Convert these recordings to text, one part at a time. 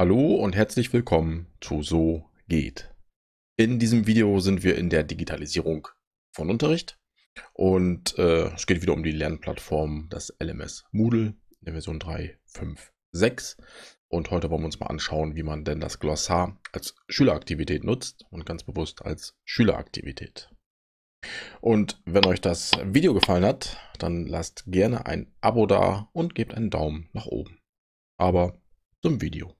Hallo und herzlich willkommen zu So geht. In diesem Video sind wir in der Digitalisierung von Unterricht und äh, es geht wieder um die Lernplattform, das LMS Moodle in der Version 3.5.6 und heute wollen wir uns mal anschauen, wie man denn das Glossar als Schüleraktivität nutzt und ganz bewusst als Schüleraktivität. Und wenn euch das Video gefallen hat, dann lasst gerne ein Abo da und gebt einen Daumen nach oben. Aber zum Video.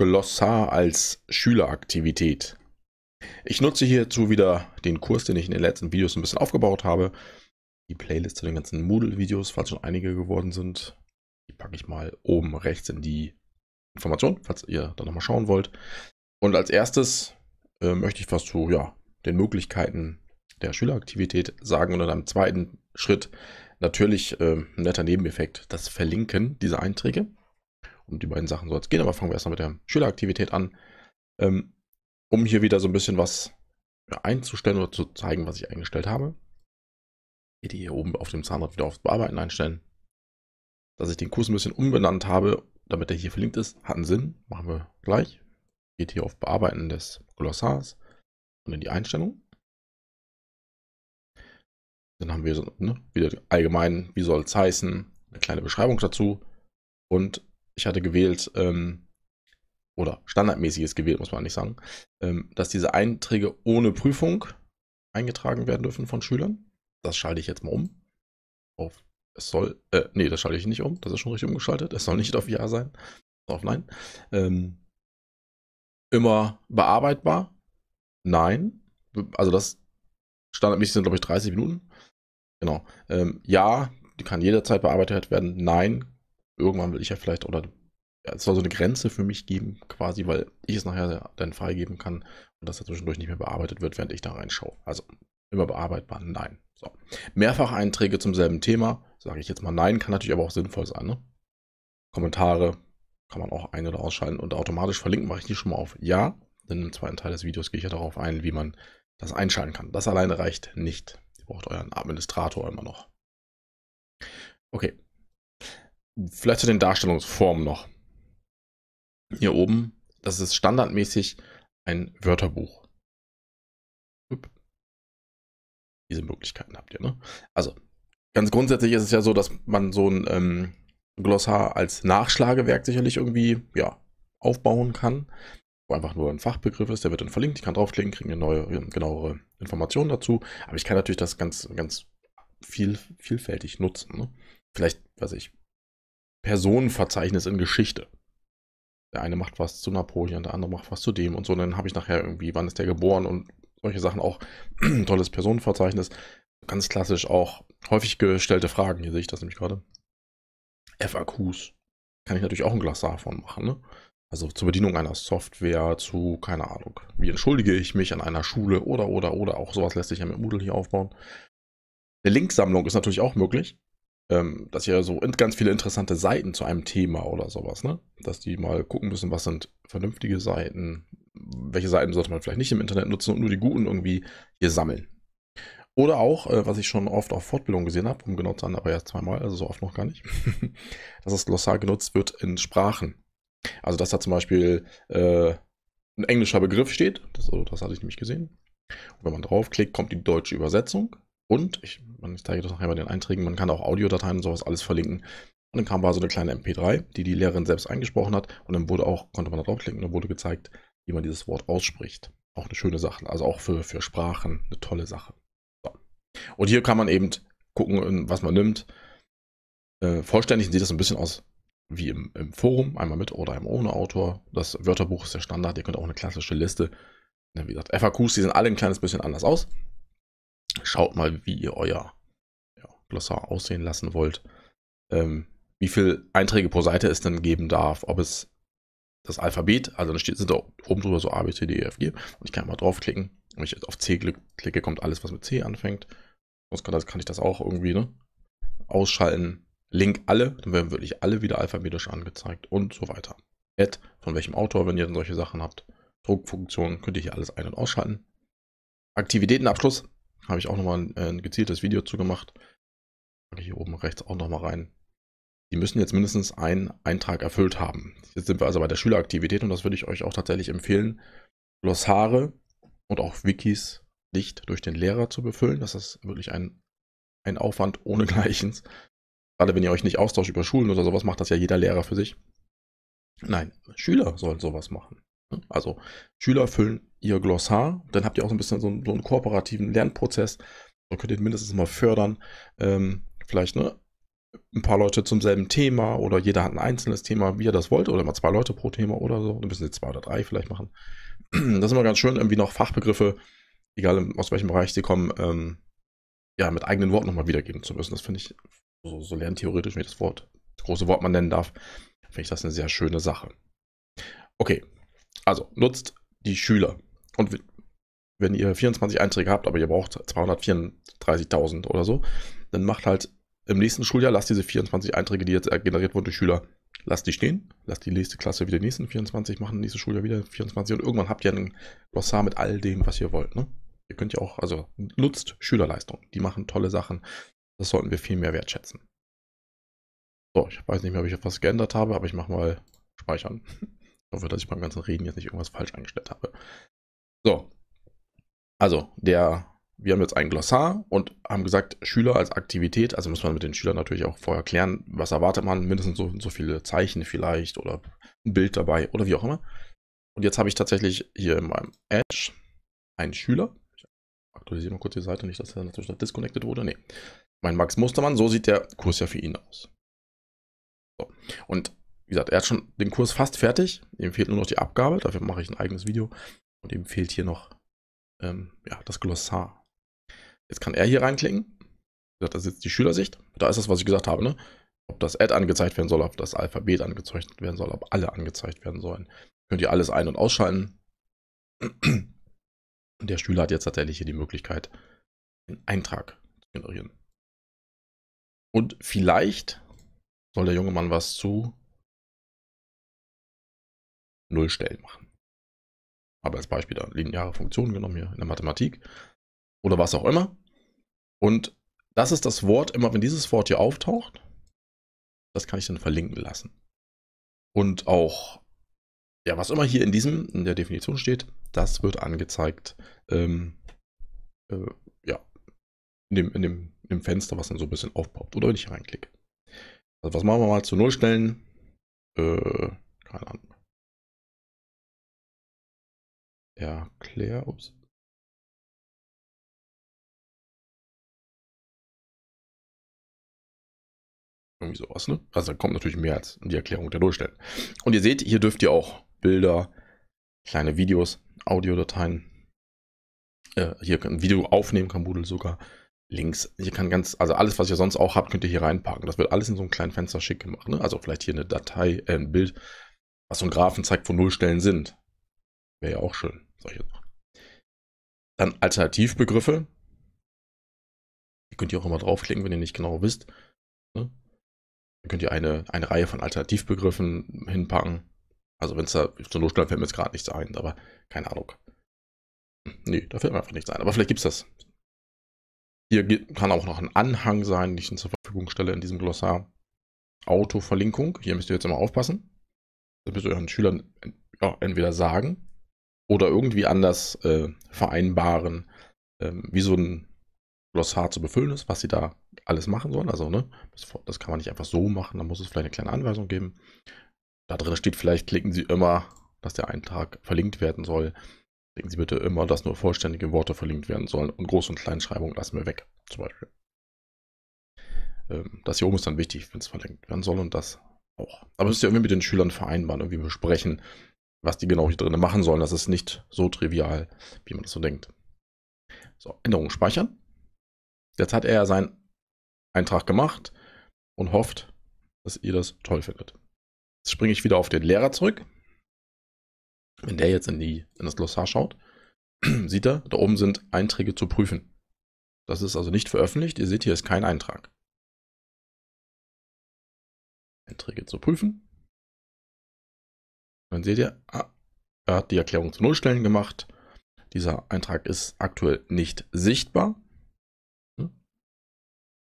Glossar als Schüleraktivität. Ich nutze hierzu wieder den Kurs, den ich in den letzten Videos ein bisschen aufgebaut habe. Die Playlist zu den ganzen Moodle-Videos, falls schon einige geworden sind. Die packe ich mal oben rechts in die Information, falls ihr da nochmal schauen wollt. Und als erstes äh, möchte ich was zu ja, den Möglichkeiten der Schüleraktivität sagen und in einem zweiten Schritt natürlich äh, ein netter Nebeneffekt, das Verlinken dieser Einträge um die beiden Sachen soll es gehen. Aber fangen wir erstmal mit der Schüleraktivität an, ähm, um hier wieder so ein bisschen was einzustellen oder zu zeigen, was ich eingestellt habe. Ich gehe hier oben auf dem Zahnrad wieder auf Bearbeiten einstellen. Dass ich den Kurs ein bisschen umbenannt habe, damit er hier verlinkt ist, hat einen Sinn. Machen wir gleich. Geht hier auf Bearbeiten des Glossars und in die Einstellung. Dann haben wir ne, wieder allgemein, wie soll es heißen, eine kleine Beschreibung dazu und ich hatte gewählt, ähm, oder standardmäßiges gewählt, muss man nicht sagen, ähm, dass diese Einträge ohne Prüfung eingetragen werden dürfen von Schülern. Das schalte ich jetzt mal um. Auf es soll, äh, nee, das schalte ich nicht um, das ist schon richtig umgeschaltet. Es soll nicht auf Ja sein, auf Nein. Ähm, immer bearbeitbar? Nein. Also das standardmäßig sind, glaube ich, 30 Minuten. Genau. Ähm, ja, die kann jederzeit bearbeitet werden. Nein, irgendwann will ich ja vielleicht, oder ja, es soll so eine Grenze für mich geben, quasi, weil ich es nachher dann freigeben kann und das er zwischendurch nicht mehr bearbeitet wird, während ich da reinschaue. Also immer bearbeitbar, nein. So. Mehrfach Einträge zum selben Thema, sage ich jetzt mal nein, kann natürlich aber auch sinnvoll sein. Ne? Kommentare kann man auch ein- oder ausschalten und automatisch verlinken mache ich die schon mal auf ja, denn im zweiten Teil des Videos gehe ich ja darauf ein, wie man das einschalten kann. Das alleine reicht nicht. Ihr braucht euren Administrator immer noch. Okay, vielleicht zu den Darstellungsformen noch. Hier oben, das ist standardmäßig ein Wörterbuch. Diese Möglichkeiten habt ihr, ne? Also, ganz grundsätzlich ist es ja so, dass man so ein ähm, Glossar als Nachschlagewerk sicherlich irgendwie, ja, aufbauen kann. Wo einfach nur ein Fachbegriff ist, der wird dann verlinkt, ich kann draufklicken, kriege eine neue, genauere Information dazu. Aber ich kann natürlich das ganz, ganz viel, vielfältig nutzen. Ne? Vielleicht, weiß ich, Personenverzeichnis in Geschichte. Der eine macht was zu Napoleon, der andere macht was zu dem und so. Und dann habe ich nachher irgendwie, wann ist der geboren und solche Sachen auch. Tolles Personenverzeichnis. Ganz klassisch auch häufig gestellte Fragen. Hier sehe ich das nämlich gerade. FAQs. Kann ich natürlich auch ein Glas davon machen. Ne? Also zur Bedienung einer Software, zu, keine Ahnung, wie entschuldige ich mich an einer Schule oder, oder, oder. Auch sowas lässt sich ja mit Moodle hier aufbauen. Eine Linksammlung ist natürlich auch möglich ähm, das ist ja so ganz viele interessante Seiten zu einem Thema oder sowas, ne? Dass die mal gucken müssen, was sind vernünftige Seiten, welche Seiten sollte man vielleicht nicht im Internet nutzen und nur die guten irgendwie hier sammeln. Oder auch, äh, was ich schon oft auf Fortbildung gesehen habe, um genau zu sein, aber ja zweimal, also so oft noch gar nicht, dass das Glossar genutzt wird in Sprachen. Also, dass da zum Beispiel äh, ein englischer Begriff steht, das, also das hatte ich nämlich gesehen. Und wenn man draufklickt, kommt die deutsche Übersetzung und ich, ich zeige das nachher bei den Einträgen, man kann auch Audiodateien und sowas alles verlinken. Und dann kam da so eine kleine MP3, die die Lehrerin selbst eingesprochen hat. Und dann wurde auch, konnte man da draufklicken, und wurde gezeigt, wie man dieses Wort ausspricht. Auch eine schöne Sache. Also auch für, für Sprachen eine tolle Sache. So. Und hier kann man eben gucken, was man nimmt. Äh, vollständig sieht das ein bisschen aus wie im, im Forum, einmal mit oder einmal ohne Autor. Das Wörterbuch ist der Standard. Ihr könnt auch eine klassische Liste. Ne, wie gesagt, FAQs, die sehen alle ein kleines bisschen anders aus. Schaut mal, wie ihr euer ja, Glossar aussehen lassen wollt. Ähm, wie viele Einträge pro Seite es dann geben darf, ob es das Alphabet, also dann steht, sind da oben drüber so A, B, C, D, E, F, G. Und ich kann mal draufklicken. Wenn ich jetzt auf C klicke, kommt alles, was mit C anfängt. Sonst kann, das, kann ich das auch irgendwie ne? ausschalten. Link alle, dann werden wirklich alle wieder alphabetisch angezeigt und so weiter. Add, von welchem Autor, wenn ihr dann solche Sachen habt. Druckfunktion, könnt ihr hier alles ein- und ausschalten. Aktivitätenabschluss habe ich auch nochmal ein, äh, ein gezieltes Video zu gemacht. hier oben rechts auch nochmal rein. Die müssen jetzt mindestens einen Eintrag erfüllt haben. Jetzt sind wir also bei der Schüleraktivität und das würde ich euch auch tatsächlich empfehlen, Glossare und auch Wikis nicht durch den Lehrer zu befüllen. Das ist wirklich ein, ein Aufwand Gleichens. Gerade wenn ihr euch nicht austauscht über Schulen oder sowas, macht das ja jeder Lehrer für sich. Nein, Schüler sollen sowas machen. Also Schüler füllen ihr Glossar. Dann habt ihr auch so ein bisschen so einen, so einen kooperativen Lernprozess. Da könnt ihr mindestens mal fördern. Ähm, vielleicht ne, ein paar Leute zum selben Thema oder jeder hat ein einzelnes Thema, wie er das wollte, oder mal zwei Leute pro Thema oder so. Dann müssen sie zwei oder drei vielleicht machen. Das ist immer ganz schön, irgendwie noch Fachbegriffe, egal aus welchem Bereich sie kommen, ähm, ja, mit eigenen Worten nochmal wiedergeben zu müssen. Das finde ich, so, so lerntheoretisch, wie das Wort, das große Wort man nennen darf, finde ich das eine sehr schöne Sache. Okay, also nutzt die Schüler. Und wenn ihr 24 Einträge habt, aber ihr braucht 234.000 oder so, dann macht halt im nächsten Schuljahr, lasst diese 24 Einträge, die jetzt äh, generiert wurden durch Schüler, lasst die stehen, lasst die nächste Klasse wieder die nächsten 24 machen, nächstes Schuljahr wieder 24 und irgendwann habt ihr einen Glossar mit all dem, was ihr wollt. Ne? Ihr könnt ja auch, also nutzt Schülerleistung, die machen tolle Sachen, das sollten wir viel mehr wertschätzen. So, ich weiß nicht mehr, ob ich etwas geändert habe, aber ich mache mal Speichern. Ich hoffe, dass ich beim ganzen Reden jetzt nicht irgendwas falsch eingestellt habe. So. Also, der, wir haben jetzt ein Glossar und haben gesagt, Schüler als Aktivität, also muss man mit den Schülern natürlich auch vorher klären, was erwartet man, mindestens so, so viele Zeichen vielleicht oder ein Bild dabei oder wie auch immer. Und jetzt habe ich tatsächlich hier in meinem Edge einen Schüler. Ich aktualisiere mal kurz die Seite, nicht, dass er natürlich disconnected wurde. Nee. Mein Max Mustermann, so sieht der Kurs ja für ihn aus. So. Und wie gesagt, er hat schon den Kurs fast fertig. Ihm fehlt nur noch die Abgabe. Dafür mache ich ein eigenes Video. Und ihm fehlt hier noch ähm, ja, das Glossar. Jetzt kann er hier reinklicken. Das ist jetzt die Schülersicht. Da ist das, was ich gesagt habe. Ne? Ob das Ad angezeigt werden soll, ob das Alphabet angezeigt werden soll, ob alle angezeigt werden sollen. Könnt ihr alles ein- und ausschalten. Und der Schüler hat jetzt tatsächlich hier die Möglichkeit, den Eintrag zu generieren. Und vielleicht soll der junge Mann was zu Nullstellen machen habe als Beispiel da lineare Funktionen genommen hier in der Mathematik oder was auch immer. Und das ist das Wort, immer wenn dieses Wort hier auftaucht, das kann ich dann verlinken lassen. Und auch, ja, was immer hier in diesem, in der Definition steht, das wird angezeigt, ähm, äh, ja, in dem, in, dem, in dem Fenster, was dann so ein bisschen aufpoppt. Oder wenn ich reinklicke. Also was machen wir mal zu Null stellen? Äh, keine Ahnung. Ja, Claire, ups. Irgendwie sowas, ne? Also da kommt natürlich mehr als die Erklärung der Nullstellen. Und ihr seht, hier dürft ihr auch Bilder, kleine Videos, Audiodateien. Äh, hier kann ein Video aufnehmen, kann Moodle sogar. Links, hier kann ganz, also alles, was ihr sonst auch habt, könnt ihr hier reinpacken. Das wird alles in so einem kleinen Fenster schick gemacht. Ne? Also vielleicht hier eine Datei, äh, ein Bild, was so ein Graphen zeigt, wo Nullstellen sind. Wäre ja auch schön. Solche Sachen. Dann Alternativbegriffe. Ihr könnt ihr auch immer draufklicken, wenn ihr nicht genau wisst. Ne? Dann könnt ihr eine, eine Reihe von Alternativbegriffen hinpacken. Also wenn es da zur Notstand fällt mir jetzt gerade nichts ein, aber keine Ahnung. Hm, nee, da fällt mir einfach nichts ein. Aber vielleicht gibt es das. Hier kann auch noch ein Anhang sein, den ich zur Verfügung stelle in diesem Glossar. Autoverlinkung. Hier müsst ihr jetzt immer aufpassen. Das müsst ihr euren Schülern ja, entweder sagen oder irgendwie anders äh, vereinbaren, ähm, wie so ein Glossar zu befüllen ist, was sie da alles machen sollen. Also, ne, das, das kann man nicht einfach so machen, da muss es vielleicht eine kleine Anweisung geben. Da drin steht vielleicht, klicken Sie immer, dass der Eintrag verlinkt werden soll. Klicken Sie bitte immer, dass nur vollständige Worte verlinkt werden sollen und Groß- und Kleinschreibung lassen wir weg, zum Beispiel. Ähm, das hier oben ist dann wichtig, wenn es verlinkt werden soll und das auch. Aber es ist ja irgendwie mit den Schülern vereinbaren, irgendwie besprechen, was die genau hier drin machen sollen. Das ist nicht so trivial, wie man das so denkt. So, Änderungen speichern. Jetzt hat er seinen Eintrag gemacht und hofft, dass ihr das toll findet. Jetzt springe ich wieder auf den Lehrer zurück. Wenn der jetzt in, die, in das Glossar schaut, sieht er, da oben sind Einträge zu prüfen. Das ist also nicht veröffentlicht. Ihr seht, hier ist kein Eintrag. Einträge zu prüfen. Dann seht ihr, ah, er hat die Erklärung zu Nullstellen gemacht. Dieser Eintrag ist aktuell nicht sichtbar.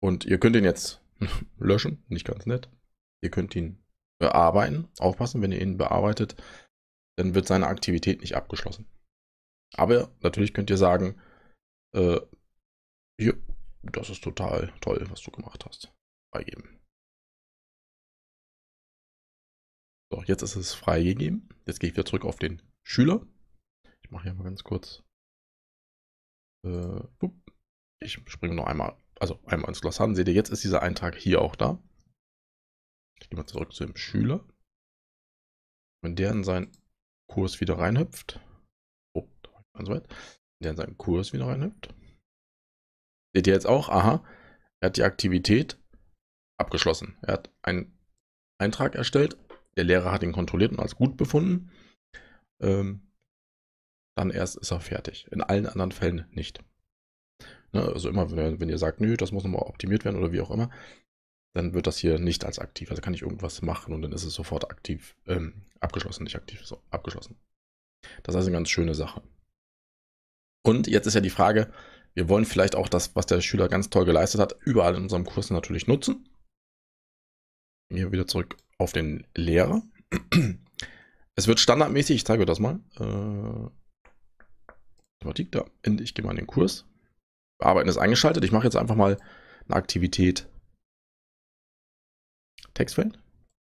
Und ihr könnt ihn jetzt löschen, nicht ganz nett. Ihr könnt ihn bearbeiten. Aufpassen, wenn ihr ihn bearbeitet, dann wird seine Aktivität nicht abgeschlossen. Aber natürlich könnt ihr sagen, äh, hier, das ist total toll, was du gemacht hast. Beigeben. So, jetzt ist es freigegeben. Jetzt gehe ich wieder zurück auf den Schüler. Ich mache hier mal ganz kurz. Äh, ich springe noch einmal, also einmal ins Glossar. Seht ihr, jetzt ist dieser Eintrag hier auch da. Ich gehe mal zurück zu dem Schüler. Wenn der in seinen Kurs wieder reinhüpft, oh, ganz weit, wenn der in seinen Kurs wieder reinhüpft, seht ihr jetzt auch, aha, er hat die Aktivität abgeschlossen. Er hat einen Eintrag erstellt der Lehrer hat ihn kontrolliert und als gut befunden. Ähm, dann erst ist er fertig. In allen anderen Fällen nicht. Ne, also immer, wenn, wenn, ihr sagt, nö, das muss nochmal optimiert werden oder wie auch immer, dann wird das hier nicht als aktiv. Also kann ich irgendwas machen und dann ist es sofort aktiv, ähm, abgeschlossen, nicht aktiv, so, abgeschlossen. Das ist eine ganz schöne Sache. Und jetzt ist ja die Frage, wir wollen vielleicht auch das, was der Schüler ganz toll geleistet hat, überall in unserem Kurs natürlich nutzen. Hier wieder zurück auf den Lehrer. Es wird standardmäßig, ich zeige euch das mal. Äh, was liegt da? Ich gehe mal in den Kurs. Bearbeiten ist eingeschaltet. Ich mache jetzt einfach mal eine Aktivität Textfeld.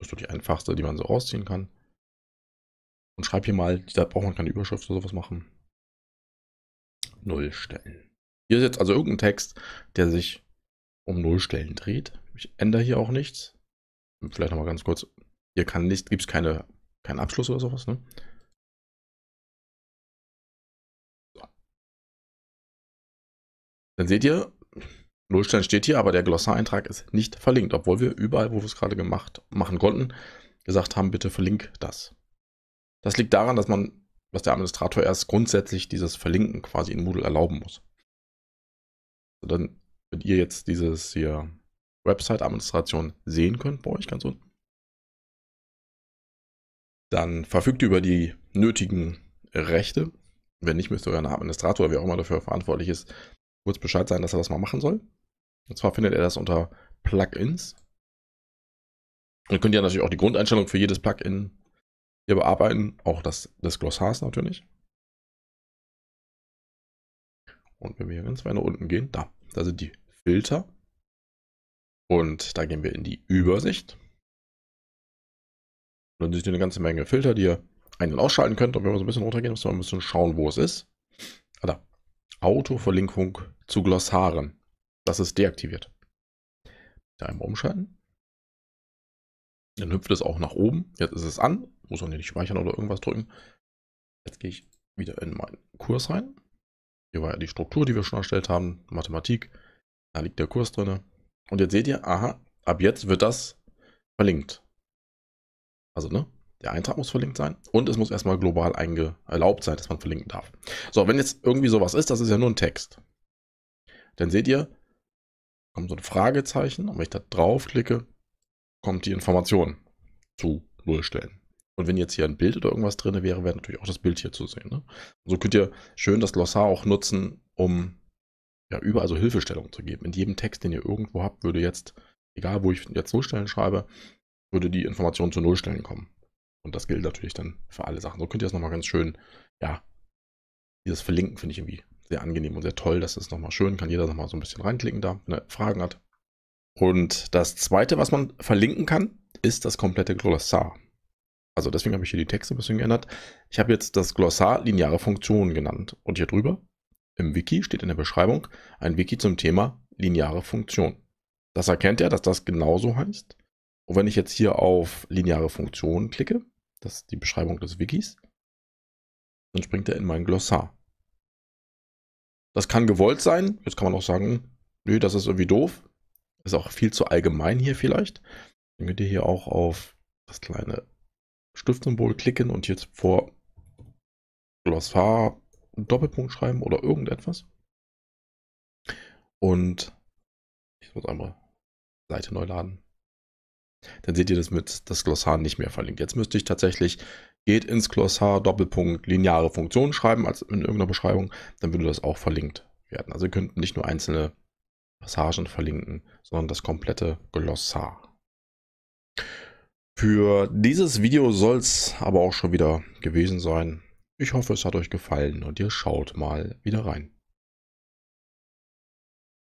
Das ist die einfachste, die man so rausziehen kann. Und schreibe hier mal, da braucht man keine Überschrift oder sowas machen. Null Stellen. Hier ist jetzt also irgendein Text, der sich um Null Stellen dreht. Ich ändere hier auch nichts vielleicht nochmal ganz kurz. Hier kann nicht, gibt es keine, keinen Abschluss oder sowas, ne? Dann seht ihr, Nullstein steht hier, aber der Glossareintrag ist nicht verlinkt, obwohl wir überall, wo wir es gerade gemacht machen konnten, gesagt haben, bitte verlink das. Das liegt daran, dass man, was der Administrator erst grundsätzlich dieses Verlinken quasi in Moodle erlauben muss. Also dann, wenn ihr jetzt dieses hier Website-Administration sehen könnt bei euch ganz unten. Dann verfügt ihr über die nötigen Rechte. Wenn nicht, müsst ihr euren Administrator oder wer auch immer dafür verantwortlich ist, kurz Bescheid sein, dass er das mal machen soll. Und zwar findet er das unter Plugins. Dann könnt ihr natürlich auch die Grundeinstellung für jedes Plugin hier bearbeiten, auch das des Glossars natürlich. Und wenn wir hier ganz weit nach unten gehen, da, da sind die Filter. Und da gehen wir in die Übersicht. Und dann seht ihr eine ganze Menge Filter, die ihr ein- und ausschalten könnt. Und wenn wir so ein bisschen runtergehen, müssen wir ein bisschen schauen, wo es ist. Ah, Autoverlinkung zu Glossaren. Das ist deaktiviert. Da einmal umschalten. Dann hüpft es auch nach oben. Jetzt ist es an. Muss man nicht speichern oder irgendwas drücken. Jetzt gehe ich wieder in meinen Kurs rein. Hier war ja die Struktur, die wir schon erstellt haben. Mathematik. Da liegt der Kurs drin. Und jetzt seht ihr, aha, ab jetzt wird das verlinkt. Also, ne? Der Eintrag muss verlinkt sein und es muss erstmal global erlaubt sein, dass man verlinken darf. So, wenn jetzt irgendwie sowas ist, das ist ja nur ein Text. Dann seht ihr, kommt so ein Fragezeichen und wenn ich da draufklicke, kommt die Information zu Nullstellen. Und wenn jetzt hier ein Bild oder irgendwas drin wäre, wäre natürlich auch das Bild hier zu sehen. Ne? So könnt ihr schön das Glossar auch nutzen, um ja, überall so Hilfestellungen zu geben. In jedem Text, den ihr irgendwo habt, würde jetzt, egal wo ich jetzt Nullstellen schreibe, würde die Information zu Nullstellen kommen. Und das gilt natürlich dann für alle Sachen. So könnt ihr das nochmal ganz schön, ja, dieses Verlinken finde ich irgendwie sehr angenehm und sehr toll. Das ist nochmal schön, kann jeder nochmal so ein bisschen reinklicken da, wenn er Fragen hat. Und das zweite, was man verlinken kann, ist das komplette Glossar. Also deswegen habe ich hier die Texte ein bisschen geändert. Ich habe jetzt das Glossar lineare Funktionen genannt. Und hier drüber im Wiki steht in der Beschreibung ein Wiki zum Thema lineare Funktion. Das erkennt er, dass das genauso heißt. Und wenn ich jetzt hier auf lineare Funktionen klicke, das ist die Beschreibung des Wikis, dann springt er in mein Glossar. Das kann gewollt sein. Jetzt kann man auch sagen, nö, das ist irgendwie doof. Ist auch viel zu allgemein hier vielleicht. Dann könnt ihr hier auch auf das kleine Stiftsymbol klicken und jetzt vor Glossar einen Doppelpunkt schreiben oder irgendetwas. Und ich muss einmal Seite neu laden. Dann seht ihr das mit das Glossar nicht mehr verlinkt. Jetzt müsste ich tatsächlich geht ins Glossar Doppelpunkt lineare Funktion schreiben als in irgendeiner Beschreibung, dann würde das auch verlinkt werden. Also ihr könnt nicht nur einzelne Passagen verlinken, sondern das komplette Glossar. Für dieses Video soll es aber auch schon wieder gewesen sein. Ich hoffe, es hat euch gefallen und ihr schaut mal wieder rein.